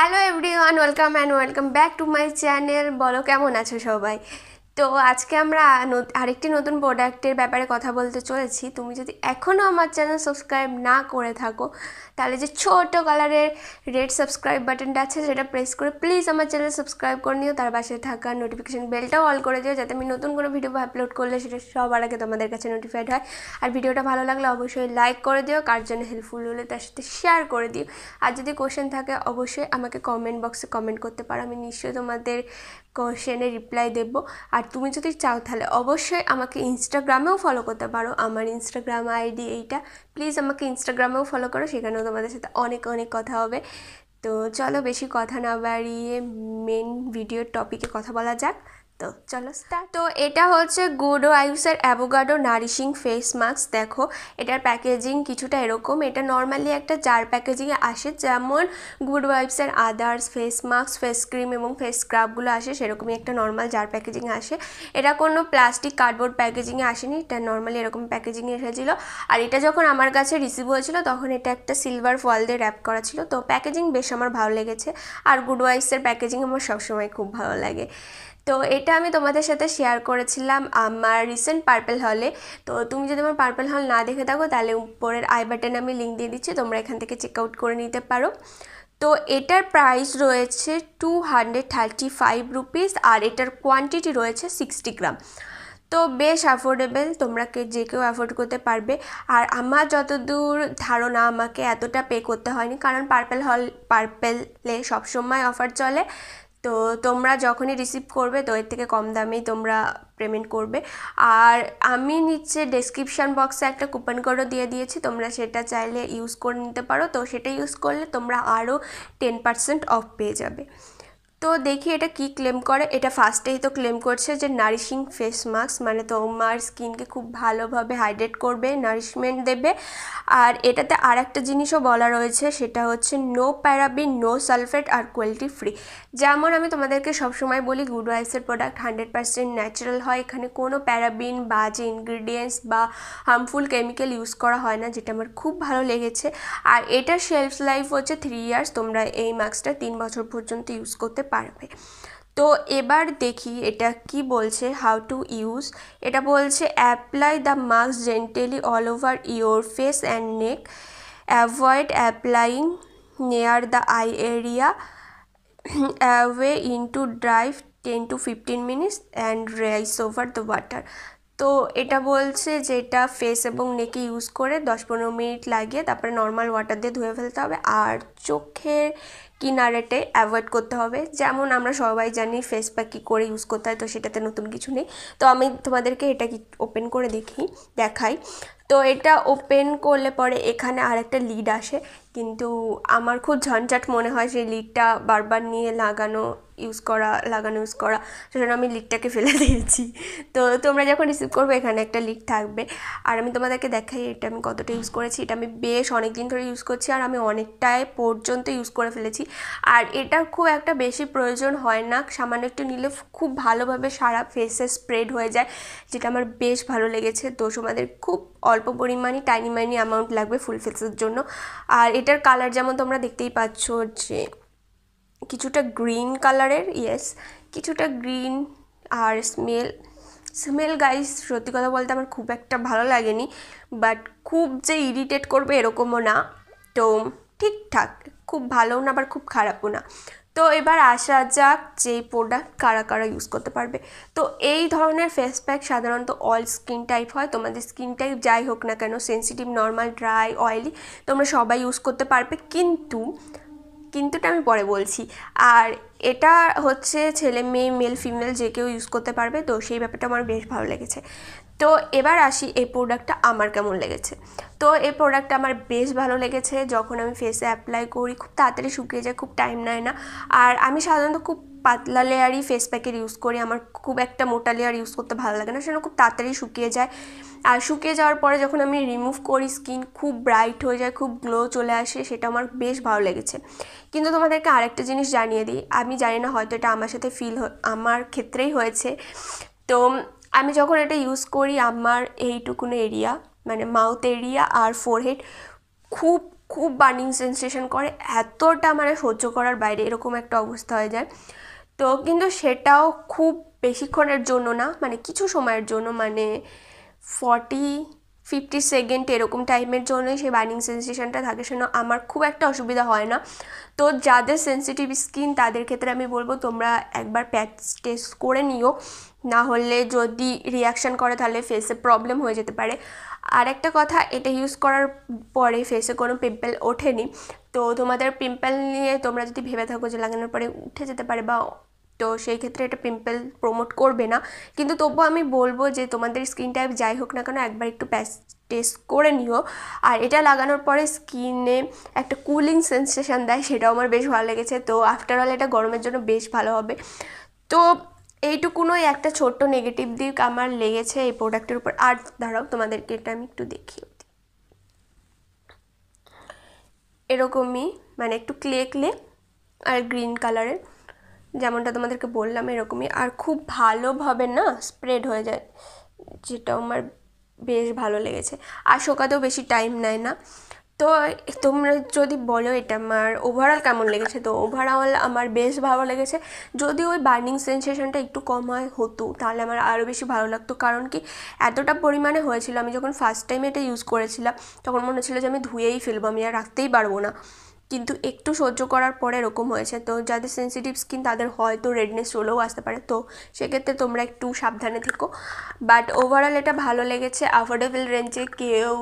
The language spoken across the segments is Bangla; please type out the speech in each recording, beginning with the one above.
hello everyone welcome and welcome back to my channel বলো কেমন আছো সবাই তো আজকে আমরা আরেকটি নতুন প্রোডাক্টের ব্যাপারে কথা বলতে চলেছি তুমি যদি এখনও আমার চ্যানেল সাবস্ক্রাইব না করে থাকো তাহলে যে ছোট কালারের রেড সাবস্ক্রাইব বাটনটা আছে সেটা প্রেস করে প্লিজ আমার চ্যানেল সাবস্ক্রাইব করে নিও তার পাশে থাকা নোটিফিকেশান বেলটাও অল করে দিও যাতে আমি নতুন কোনো ভিডিও আপলোড করলে সেটা সবার আগে তোমাদের কাছে নোটিফাইড হয় আর ভিডিওটা ভালো লাগলে অবশ্যই লাইক করে দিও কার জন্য হেল্পফুল হলে তার সাথে শেয়ার করে দিও আর যদি কোশ্চেন থাকে অবশ্যই আমাকে কমেন্ট বক্সে কমেন্ট করতে পারো আমি নিশ্চয়ই তোমাদের কোশ্চেনে রিপ্লাই দেব আর তুমি যদি চাও তাহলে অবশ্যই আমাকে ইনস্টাগ্রামেও ফলো করতে পারো আমার ইনস্টাগ্রাম আইডি এইটা প্লিজ আমাকে ইনস্টাগ্রামেও ফলো করো সেখানেও তোমাদের সাথে অনেক অনেক কথা হবে তো চলো বেশি কথা না বাড়িয়ে মেন ভিডিওর টপিকে কথা বলা যাক তো চলো স্টার্ট তো এটা হচ্ছে গুড ও অ্যাভোগাডো নারিশিং ফেস মাস্ক দেখো এটার প্যাকেজিং কিছুটা এরকম এটা নর্মালি একটা জার প্যাকেজিংয়ে আসে যেমন গুড ওয়াইফসের others face mask face cream এবং ফেস স্ক্রাবগুলো আসে সেরকমই একটা নর্মাল জার প্যাকেজিং আসে এটা কোনো প্লাস্টিক কার্ডবোর্ড প্যাকেজিংয়ে আসেনি এটা নর্মালি এরকম প্যাকেজিংয়ে এসেছিলো আর এটা যখন আমার কাছে রিসিভ হয়েছিল তখন এটা একটা সিলভার ফল দিয়ে র্যাপ করা ছিল তো প্যাকেজিং বেশ আমার ভালো লেগেছে আর গুড ওয়াইফসের প্যাকেজিং আমার সবসময় খুব ভালো লাগে তো এটা আমি তোমাদের সাথে শেয়ার করেছিলাম আমার রিসেন্ট পার্পেল হলে তো তুমি যদি আমার পার্পেল হল না দেখে থাকো তাহলে উপরের আই বাটনে আমি লিঙ্ক দিয়ে দিচ্ছি তোমরা এখান থেকে চেক আউট করে নিতে পারো তো এটার প্রাইস রয়েছে two hundred thirty five rupees আর এটার কোয়ান্টিটি রয়েছে সিক্সটি গ্রাম তো বেশ অ্যাফোর্ডেবল তোমরা কে যে কেউ অ্যাফোর্ড করতে পারবে আর আমার যতদূর ধারণা আমাকে এতটা পে করতে হয়নি কারণ পার্পেল হল পার্পেলে সবসময় অফার চলে তো তোমরা যখনই রিসিভ করবে তো এর থেকে কম দামেই তোমরা পেমেন্ট করবে আর আমি নিচে ডেসক্রিপশান বক্সে একটা কুপন কোডও দিয়ে দিয়েছি তোমরা সেটা চাইলে ইউজ করে নিতে পারো তো সেটা ইউজ করলে তোমরা আরও টেন পার্সেন্ট অফ পেয়ে যাবে তো দেখি এটা কি ক্লেম করে এটা ফার্স্টেই তো ক্লেম করছে যে নারিশিং ফেস মাস্ক মানে তোমার স্কিনকে খুব ভালোভাবে হাইড্রেট করবে নারিশমেন্ট দেবে আর এটাতে আর একটা জিনিসও বলা রয়েছে সেটা হচ্ছে নো প্যারাবিন নো সালফেট আর কোয়ালিটি ফ্রি যেমন আমি তোমাদেরকে সবসময় বলি গুড রাইসের প্রোডাক্ট হান্ড্রেড পার্সেন্ট ন্যাচারাল হয় এখানে কোনো প্যারাবিন বা যে ইনগ্রিডিয়েন্টস বা হার্মফুল কেমিক্যাল ইউজ করা হয় না যেটা আমার খুব ভালো লেগেছে আর এটার শেলফ লাইফ হচ্ছে থ্রি ইয়ার্স তোমরা এই মাস্কটা তিন বছর পর্যন্ত ইউজ করতে পারবে তো এবার দেখি এটা কি বলছে হাউ টু ইউজ এটা বলছে apply the mask gently all over your face and neck avoid applying near the eye area in to dry ten to fifteen minutes and rinse over the water তো এটা বলছে যে এটা ফেস এবং নেকে ইউজ করে দশ পনেরো মিনিট লাগিয়ে তারপরে নর্মাল ওয়াটার দিয়ে ধুয়ে ফেলতে হবে আর চোখের কিনারেটে অ্যাভয়েড করতে হবে যেমন আমরা সবাই জানি ফেস প্যাক কী করে ইউজ করতে হয় তো সেটাতে নতুন কিছু নেই তো আমি তোমাদেরকে এটা কি ওপেন করে দেখি দেখাই তো এটা ওপেন করলে পরে এখানে আরেকটা লিড আসে কিন্তু আমার খুব ঝঞ্ঝাট মনে হয় সেই লিডটা বারবার নিয়ে লাগানো ইউজ করা লাগানো ইউজ করা সেজন্য আমি লিকটাকে ফেলে দিয়েছি তো তোমরা যখন রিসিভ করবে এখানে একটা লিক থাকবে আর আমি তোমাদেরকে দেখাই এটা আমি কতটা ইউজ করেছি এটা আমি বেশ অনেক দিন ধরে ইউজ করছি আর আমি অনেকটাই পর্যন্ত ইউজ করে ফেলেছি আর এটার খুব একটা বেশি প্রয়োজন হয় না সামান্য একটু নিলে খুব ভালোভাবে সারা ফেসে স্প্রেড হয়ে যায় যেটা আমার বেশ ভালো লেগেছে তো তোমাদের খুব অল্প পরিমাণই টাইনি মাইনি অ্যামাউন্ট লাগবে ফুল ফেসের জন্য আর এটার কালার যেমন তোমরা দেখতেই পাচ্ছ যে কিছুটা গ্রিন কালারের ইয়েস কিছুটা গ্রিন আর স্মেল স্মেল গাইস সত্যি কথা বলতে আমার খুব একটা ভালো লাগেনি বাট খুব যে ইরিটেট করবে এরকমও না তো ঠিকঠাক খুব ভালোও না আবার খুব খারাপও না তো এবার আসা যাক যে প্রোডাক্ট কারা কারা ইউজ করতে পারবে তো এই ধরনের ফেস প্যাক সাধারণত অল স্কিন টাইপ হয় তোমাদের স্কিন টাইপ যাই হোক না কেন সেন্সিটিভ নর্মাল ড্রাই অয়েলি তোমরা সবাই ইউজ করতে পারবে কিন্তু কিন্তুটা আমি পরে বলছি আর এটা হচ্ছে ছেলে মেয়ে মেল ফিমেল যে কেউ ইউজ করতে পারবে তো সেই ব্যাপারটা আমার বেশ ভালো লেগেছে তো এবার আসি এই প্রোডাক্টটা আমার কেমন লেগেছে তো এই প্রোডাক্টটা আমার বেশ ভালো লেগেছে যখন আমি ফেসে অ্যাপ্লাই করি খুব তাড়াতাড়ি শুকিয়ে যায় খুব টাইম নেয় না আর আমি সাধারণত খুব পাতলা লেয়ারই ফেস প্যাকের ইউজ করি আমার খুব একটা মোটা লেয়ার ইউজ করতে ভালো লাগে না সেটা খুব তাড়াতাড়ি শুকিয়ে যায় আর শুকিয়ে যাওয়ার পরে যখন আমি রিমুভ করি স্কিন খুব ব্রাইট হয়ে যায় খুব গ্লো চলে আসে সেটা আমার বেশ ভালো লেগেছে কিন্তু তোমাদেরকে আরেকটা জিনিস জানিয়ে দিই আমি জানি না হয়তো এটা আমার সাথে ফিল আমার ক্ষেত্রেই হয়েছে তো আমি যখন এটা ইউজ করি আমার এইটুকুনো এরিয়া মানে মাউথ এরিয়া আর ফোরহেড খুব খুব বার্নিং সেন্সেশন করে এতটা মানে সহ্য করার বাইরে এরকম একটা অবস্থা হয়ে যায় তো কিন্তু সেটাও খুব বেশিক্ষণের জন্য না মানে কিছু সময়ের জন্য মানে ফর্টি ফিফটি সেকেন্ড এরকম টাইমের জন্যই সেই বার্নিং সেন্সেশনটা থাকে সেন আমার খুব একটা অসুবিধা হয় না তো যাদের সেন্সিটিভ স্কিন তাদের ক্ষেত্রে আমি বলবো তোমরা একবার প্যাচ টেস্ট করে নিও না হলে যদি রিয়াকশান করে তাহলে ফেসে প্রবলেম হয়ে যেতে পারে আর একটা কথা এটা ইউজ করার পরে ফেসে কোনো পিম্পল ওঠেনি তো তোমাদের পিম্পল নিয়ে তোমরা যদি ভেবে থাকো যে লাগানোর পরে উঠে যেতে পারে বা তো সেই ক্ষেত্রে এটা পিম্পল প্রমোট করবে না কিন্তু তবুও আমি বলবো যে তোমাদের স্কিন টাইপ যাই হোক না কেন একবার একটু প্যাস টেস্ট করে নিও আর এটা লাগানোর পরে স্কিনে একটা কুলিং সেন্সেশন দেয় সেটাও আমার বেশ ভালো লেগেছে তো আফটার অল এটা গরমের জন্য বেশ ভালো হবে তো এইটুকুনোই একটা ছোট্ট নেগেটিভ দিক আমার লেগেছে এই প্রোডাক্টের উপর আর দাঁড়াও তোমাদেরকে এটা আমি একটু দেখিও এরকমই মানে একটু ক্লে ক্লে আর গ্রিন কালারের যেমনটা তোমাদেরকে বললাম এরকমই আর খুব ভালোভাবে না স্প্রেড হয়ে যায় যেটা আমার বেশ ভালো লেগেছে আর শোকাতেও বেশি টাইম নেয় না তো তোমরা যদি বলো এটা আমার ওভারঅল কেমন লেগেছে তো ওভারঅল আমার বেশ ভালো লেগেছে যদি ওই বার্নিং সেন্সেশনটা একটু কম হয় হতো তাহলে আমার আরও বেশি ভালো লাগতো কারণ কি এতটা পরিমাণে হয়েছিল আমি যখন ফার্স্ট টাইম এটা ইউজ করেছিলাম তখন মনে হচ্ছিলো যে আমি ধুয়েই ফেলবো আমি আর রাখতেই পারবো না কিন্তু একটু সহ্য করার পরে এরকম হয়েছে তো যাদের সেন্সিটিভ স্কিন তাদের হয়তো রেডনেস চলেও আসতে পারে তো সেক্ষেত্রে তোমরা একটু সাবধানে থেকো বাট ওভারঅল এটা ভালো লেগেছে অ্যাফোর্ডেবল রেঞ্জে কেউ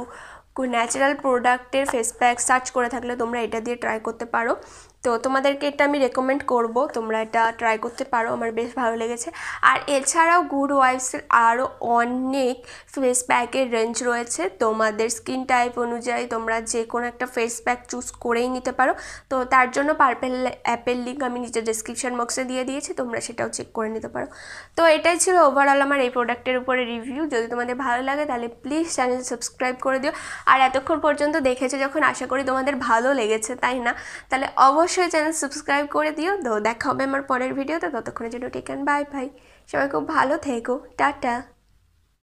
ন্যাচারাল প্রোডাক্টের ফেস প্যাক সার্চ করে থাকলে তোমরা এটা দিয়ে ট্রাই করতে পারো তো তোমাদেরকে এটা আমি রেকমেন্ড করব তোমরা এটা ট্রাই করতে পারো আমার বেশ ভালো লেগেছে আর এছাড়াও গুড ওয়াইফসের আরও অনেক ফেস প্যাকের রেঞ্জ রয়েছে তোমাদের স্কিন টাইপ অনুযায়ী তোমরা যে কোনো একটা ফেস প্যাক চুজ করেই নিতে পারো তো তার জন্য পার্পেল অ্যাপের লিঙ্ক আমি নিজের ডিসক্রিপশান বক্সে দিয়ে দিয়েছি তোমরা সেটাও চেক করে নিতে পারো তো এটাই ছিল ওভারঅল আমার এই প্রোডাক্টের উপরে রিভিউ যদি তোমাদের ভালো লাগে তাহলে প্লিজ চ্যানেল সাবস্ক্রাইব করে দিও আর এতক্ষণ পর্যন্ত দেখেছো যখন আশা করি তোমাদের ভালো লেগেছে তাই না তাহলে অবশ্যই অবশ্যই চ্যানেল সাবস্ক্রাইব করে দিও তো দেখা হবে আমার পরের ভিডিওতে ততক্ষণের জন্য টেকেন বাই বাই সবাই খুব ভালো থেকো টাটা